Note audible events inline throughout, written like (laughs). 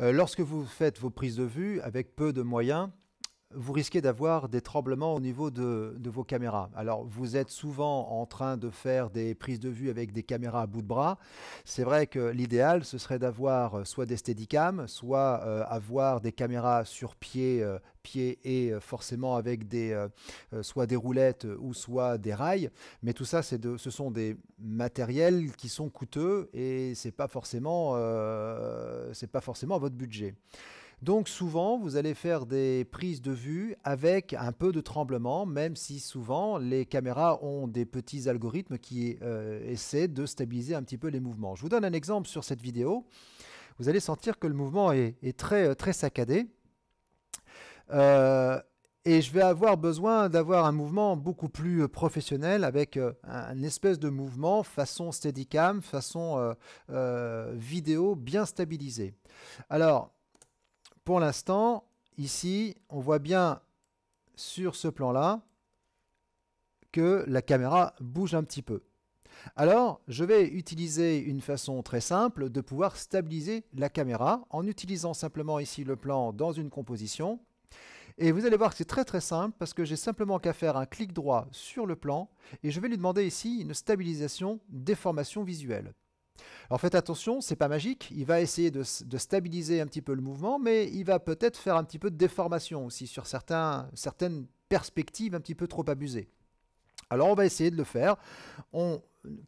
Euh, lorsque vous faites vos prises de vue avec peu de moyens, vous risquez d'avoir des tremblements au niveau de, vos caméras. Alors, vous êtes souvent en train de faire des prises de vue avec des caméras à bout de bras. C'est vrai que l'idéal, ce serait d'avoir euh, soit des steadicam, soit euh, avoir des caméras sur pied, euh, pied et forcément avec des, soit des roulettes ou soit des rails. Mais tout ça, ce sont des matériels qui sont coûteux et ce n'est pas, forcément, pas forcément votre budget. Donc souvent, vous allez faire des prises de vue avec un peu de tremblement, même si souvent les caméras ont des petits algorithmes qui euh, essaient de stabiliser un petit peu les mouvements. Je vous donne un exemple sur cette vidéo. Vous allez sentir que le mouvement est, très, euh, très saccadé. Euh, et je vais avoir besoin d'avoir un mouvement beaucoup plus professionnel avec une un espèce de mouvement façon steadicam, façon vidéo bien stabilisé. Alors, pour l'instant, ici, on voit bien sur ce plan-là que la caméra bouge un petit peu. Alors, je vais utiliser une façon très simple de pouvoir stabiliser la caméra en utilisant simplement ici le plan dans une composition. Et vous allez voir que c'est très très simple parce que j'ai simplement qu'à faire un clic droit sur le plan et je vais lui demander ici une stabilisation déformation visuelle. Alors faites attention, c'est pas magique, il va essayer de, stabiliser un petit peu le mouvement, mais il va peut-être faire un petit peu de déformation aussi sur certaines perspectives un petit peu trop abusées. Alors on va essayer de le faire. On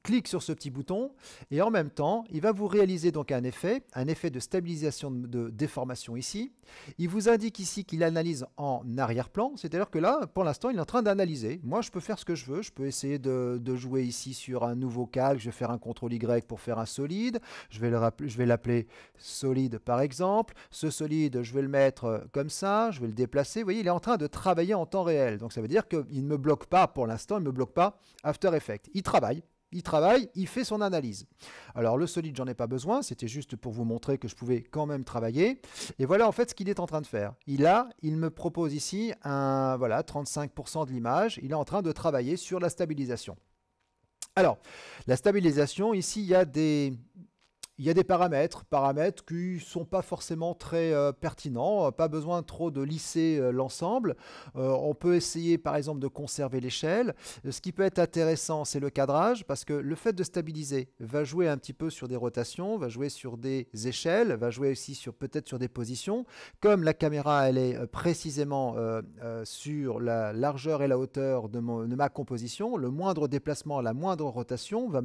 clique sur ce petit bouton et en même temps, il va vous réaliser donc un effet, un effet de stabilisation de, déformation ici. Il vous indique ici qu'il analyse en arrière-plan, c'est-à-dire que là, pour l'instant, il est en train d'analyser. Moi, je peux faire ce que je veux, je peux essayer de, de, jouer ici sur un nouveau calque, je vais faire un CTRL Y pour faire un solide, je vais l'appeler solide par exemple, ce solide, je vais le mettre euh, comme ça, je vais le déplacer, vous voyez, il est en train de travailler en temps réel, donc ça veut dire qu'il ne me bloque pas pour l'instant, il ne me bloque pas After Effects, il travaille il travaille, il fait son analyse. Alors le solide, j'en ai pas besoin, c'était juste pour vous montrer que je pouvais quand même travailler. Et voilà en fait ce qu'il est en train de faire. Il a, il me propose ici un voilà 35% de l'image, il est en train de travailler sur la stabilisation. Alors, la stabilisation, ici, il y a des, il y a des paramètres, paramètres qui sont pas forcément très euh, pertinents, euh, pas besoin trop de lisser euh, l'ensemble. on peut essayer par exemple de conserver l'échelle. Ce qui peut être intéressant, c'est le cadrage, parce que le fait de stabiliser va jouer un petit peu sur des rotations, va jouer sur des échelles, va jouer aussi sur peut-être sur des positions. Comme la caméra, elle est précisément sur la largeur et la hauteur de, ma composition, le moindre déplacement, la moindre rotation va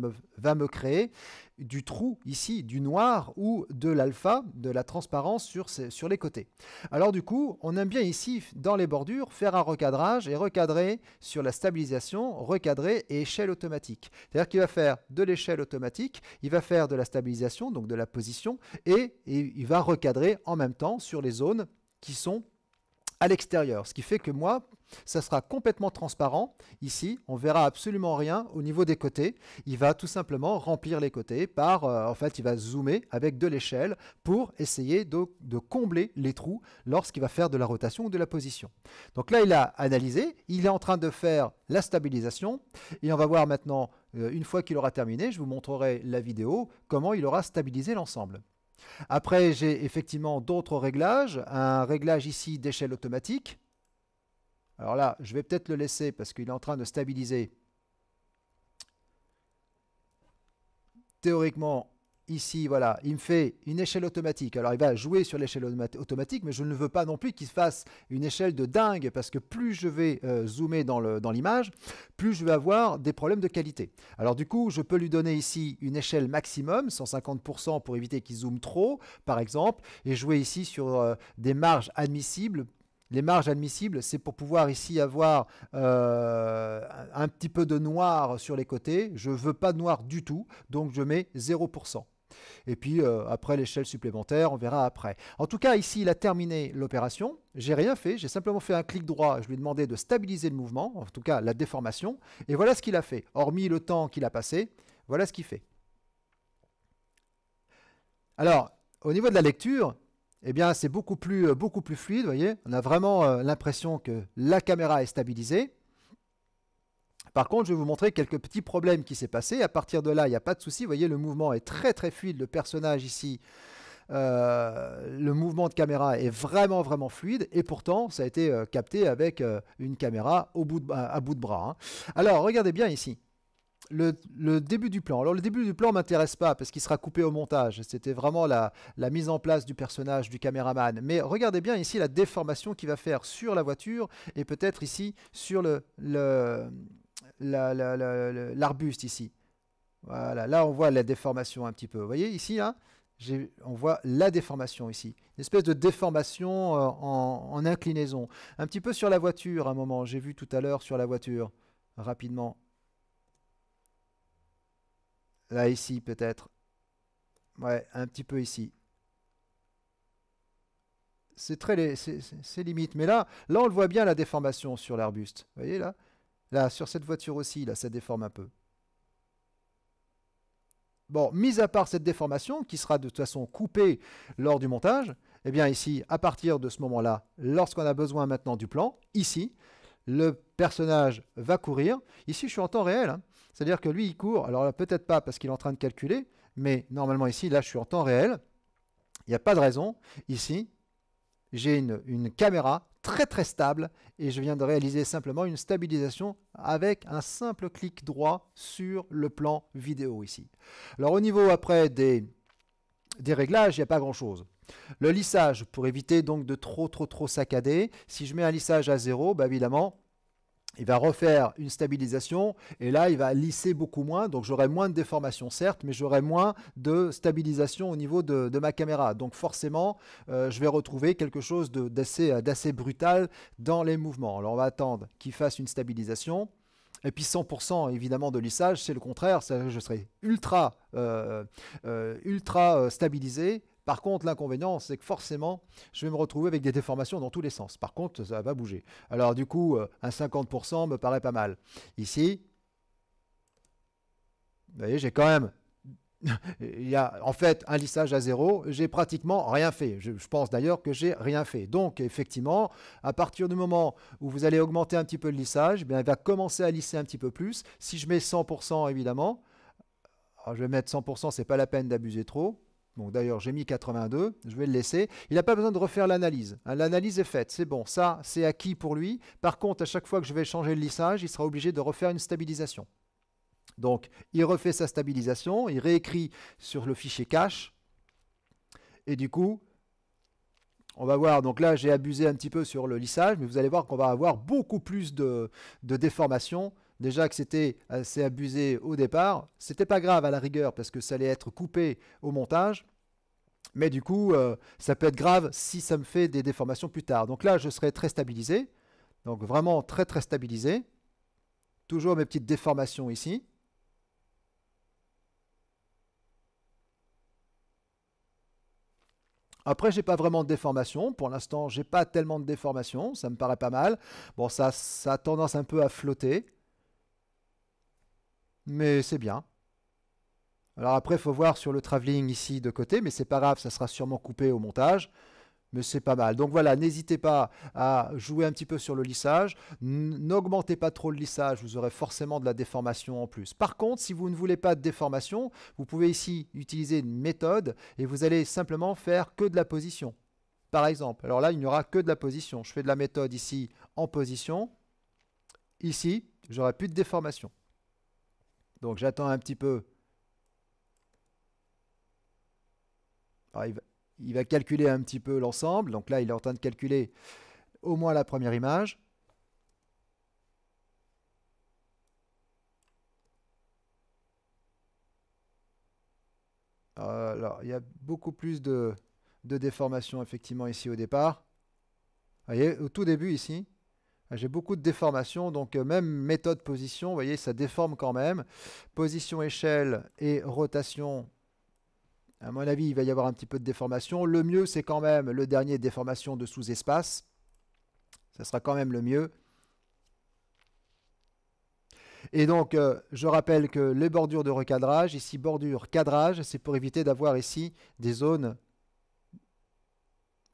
me créer du trou ici du noir ou de l'alpha, de la transparence sur, sur les côtés. Alors du coup, on aime bien ici, dans les bordures, faire un recadrage et recadrer sur la stabilisation, recadrer et échelle automatique. C'est-à-dire qu'il va faire de l'échelle automatique, il va faire de la stabilisation, donc de la position, et il va recadrer en même temps sur les zones qui sont à l'extérieur. Ce qui fait que moi, ça sera complètement transparent. Ici, on verra absolument rien au niveau des côtés. Il va tout simplement remplir les côtés par, euh, en fait, il va zoomer avec de l'échelle pour essayer de, combler les trous lorsqu'il va faire de la rotation ou de la position. Donc là, il a analysé, il est en train de faire la stabilisation et on va voir maintenant, euh, une fois qu'il aura terminé, je vous montrerai la vidéo, comment il aura stabilisé l'ensemble. Après, j'ai effectivement d'autres réglages. Un réglage ici d'échelle automatique. Alors là, je vais peut-être le laisser parce qu'il est en train de stabiliser. Théoriquement, ici, voilà, il me fait une échelle automatique. Alors il va jouer sur l'échelle automatique, mais je ne veux pas non plus qu'il fasse une échelle de dingue, parce que plus je vais euh, zoomer dans l'image, plus je vais avoir des problèmes de qualité. Alors du coup, je peux lui donner ici une échelle maximum, 150% pour éviter qu'il zoome trop, par exemple, et jouer ici sur euh, des marges admissibles les marges admissibles, c'est pour pouvoir ici avoir euh, un petit peu de noir sur les côtés. Je ne veux pas de noir du tout, donc je mets 0%. Et puis euh, après l'échelle supplémentaire, on verra après. En tout cas, ici, il a terminé l'opération. J'ai rien fait, j'ai simplement fait un clic droit. Je lui ai demandé de stabiliser le mouvement, en tout cas la déformation. Et voilà ce qu'il a fait. Hormis le temps qu'il a passé, voilà ce qu'il fait. Alors, au niveau de la lecture, eh bien, c'est beaucoup plus, euh, beaucoup plus fluide, voyez. On a vraiment euh, l'impression que la caméra est stabilisée. Par contre, je vais vous montrer quelques petits problèmes qui s'est passé. À partir de là, il n'y a pas de souci. Vous voyez, le mouvement est très très fluide. Le personnage ici, euh, le mouvement de caméra est vraiment vraiment fluide et pourtant ça a été euh, capté avec euh, une caméra à, bout de bras. Hein. Alors regardez bien ici. Le, début du plan. Alors le début du plan m'intéresse pas parce qu'il sera coupé au montage. C'était vraiment la, mise en place du personnage, du caméraman. Mais regardez bien ici la déformation qu'il va faire sur la voiture et peut-être ici sur le l'arbuste ici. Voilà, là on voit la déformation un petit peu. Vous voyez ici, là, on voit la déformation ici. Une espèce de déformation euh, en, inclinaison. Un petit peu sur la voiture un moment. J'ai vu tout à l'heure sur la voiture, rapidement. Là ici peut-être. Ouais, un petit peu ici. C'est très c'est, limite. Mais là, là, on le voit bien la déformation sur l'arbuste. Vous voyez là Là, sur cette voiture aussi, là, ça déforme un peu. Bon, mis à part cette déformation, qui sera de toute façon coupée lors du montage, eh bien ici, à partir de ce moment-là, lorsqu'on a besoin maintenant du plan, ici, le personnage va courir. Ici, je suis en temps réel. Hein. C'est-à-dire que lui, il court. Alors là, peut-être pas parce qu'il est en train de calculer, mais normalement ici, là, je suis en temps réel. Il n'y a pas de raison. Ici, j'ai une, une, caméra très très stable et je viens de réaliser simplement une stabilisation avec un simple clic droit sur le plan vidéo ici. Alors au niveau après des, des réglages, il n'y a pas grand chose. Le lissage, pour éviter donc de trop trop trop saccader, si je mets un lissage à 0, bah évidemment, il va refaire une stabilisation et là il va lisser beaucoup moins donc j'aurai moins de déformation certes mais j'aurai moins de stabilisation au niveau de, ma caméra donc forcément euh, je vais retrouver quelque chose d'assez brutal dans les mouvements alors on va attendre qu'il fasse une stabilisation et puis 100% évidemment de lissage c'est le contraire je serai ultra euh, euh, ultra stabilisé par contre, l'inconvénient, c'est que forcément, je vais me retrouver avec des déformations dans tous les sens. Par contre, ça va bouger. Alors du coup, euh, un 50% me paraît pas mal. Ici, vous voyez, j'ai quand même (laughs) il y a en fait un lissage à zéro, j'ai pratiquement rien fait. Je, pense d'ailleurs que j'ai rien fait. Donc effectivement, à partir du moment où vous allez augmenter un petit peu le lissage, eh il va commencer à lisser un petit peu plus. Si je mets 100% évidemment, oh, je vais mettre 100%, ce n'est pas la peine d'abuser trop d'ailleurs, j'ai mis 82, je vais le laisser. Il n'a pas besoin de refaire l'analyse. Hein. l'analyse est faite, c'est bon. Ça, c'est acquis pour lui. Par contre, à chaque fois que je vais changer le lissage, il sera obligé de refaire une stabilisation. Donc, il refait sa stabilisation, il réécrit sur le fichier cache. Et du coup, on va voir, donc là j'ai abusé un petit peu sur le lissage, mais vous allez voir qu'on va avoir beaucoup plus de, de déformations déjà que c'était assez abusé au départ, c'était pas grave à la rigueur parce que ça allait être coupé au montage. Mais du coup, euh, ça peut être grave si ça me fait des déformations plus tard. Donc là, je serai très stabilisé. Donc vraiment très très stabilisé. Toujours mes petites déformations ici. Après, j'ai pas vraiment de déformation. Pour l'instant, j'ai pas tellement de déformation. Ça me paraît pas mal. Bon, ça, ça a tendance un peu à flotter mais c'est bien. Alors après, il faut voir sur le travelling ici de côté, mais c'est pas grave, ça sera sûrement coupé au montage. Mais c'est pas mal. Donc voilà, n'hésitez pas à jouer un petit peu sur le lissage. N'augmentez pas trop le lissage, vous aurez forcément de la déformation en plus. Par contre, si vous ne voulez pas de déformation, vous pouvez ici utiliser une méthode et vous allez simplement faire que de la position. Par exemple, alors là, il n'y aura que de la position. Je fais de la méthode ici en position. Ici, j'aurai plus de déformation. Donc j'attends un petit peu. il, va, calculer un petit peu l'ensemble. Donc là, il est en train de calculer au moins la première image. Alors, il y a beaucoup plus de, déformations, effectivement ici au départ. Vous voyez, au tout début ici, ah, j'ai beaucoup de déformations, donc euh, même méthode position, vous voyez, ça déforme quand même. Position échelle et rotation, à mon avis, il va y avoir un petit peu de déformation. Le mieux, c'est quand même le dernier déformation de sous-espace. Ça sera quand même le mieux. Et donc, euh, je rappelle que les bordures de recadrage, ici bordure cadrage, c'est pour éviter d'avoir ici des zones...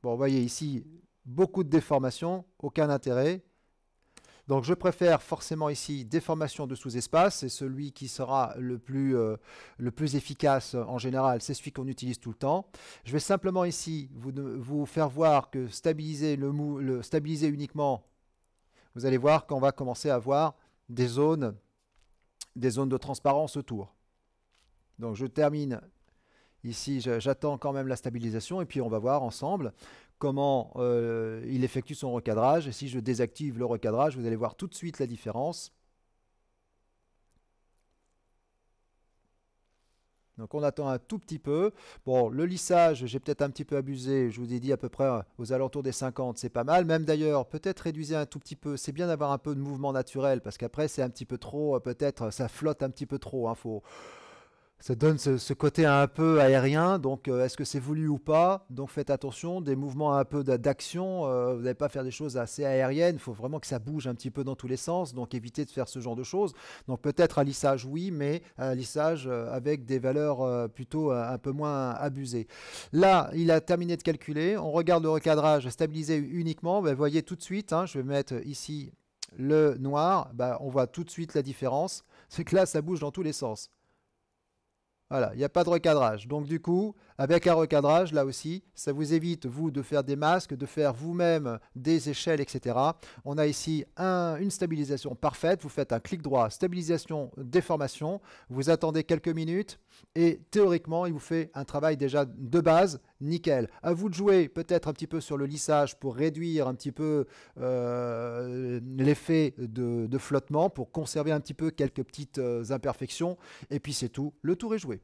Bon, vous voyez ici, beaucoup de déformations, aucun intérêt. Donc je préfère forcément ici déformation de sous-espace. C'est celui qui sera le plus, euh, le plus efficace en général. C'est celui qu'on utilise tout le temps. Je vais simplement ici vous, vous faire voir que stabiliser, le, stabiliser uniquement, vous allez voir qu'on va commencer à avoir des zones, des zones de transparence autour. Donc je termine Ici, j'attends quand même la stabilisation et puis on va voir ensemble comment euh, il effectue son recadrage. Et si je désactive le recadrage, vous allez voir tout de suite la différence. Donc on attend un tout petit peu. Bon, le lissage, j'ai peut-être un petit peu abusé. Je vous ai dit à peu près euh, aux alentours des 50, c'est pas mal. Même d'ailleurs, peut-être réduisez un tout petit peu. C'est bien d'avoir un peu de mouvement naturel parce qu'après, c'est un petit peu trop. Euh, peut-être ça flotte un petit peu trop. Il hein. faut, ça donne ce, côté un peu aérien. Donc, euh, est-ce que c'est voulu ou pas Donc, faites attention. Des mouvements un peu d'action. Euh, vous n'allez pas faire des choses assez aériennes. Il faut vraiment que ça bouge un petit peu dans tous les sens. Donc, évitez de faire ce genre de choses. Donc, peut-être un lissage, oui, mais un lissage euh, avec des valeurs plutôt un peu moins abusées. Là, il a terminé de calculer. On regarde le recadrage stabilisé uniquement. Vous ben, voyez tout de suite, hein, je vais mettre ici le noir. Ben, on voit tout de suite la différence. C'est que là, ça bouge dans tous les sens. Voilà, il n'y a pas de recadrage. Donc du coup, avec un recadrage, là aussi, ça vous évite, vous, de faire des masques, de faire vous-même des échelles, etc. On a ici une stabilisation parfaite. Vous faites un clic droit, stabilisation, déformation. Vous attendez quelques minutes et théoriquement, il vous fait un travail déjà de base nickel. À vous de jouer peut-être un petit peu sur le lissage pour réduire un petit peu euh, l'effet de, flottement, pour conserver un petit peu quelques petites euh, imperfections. Et puis c'est tout, le tour est joué.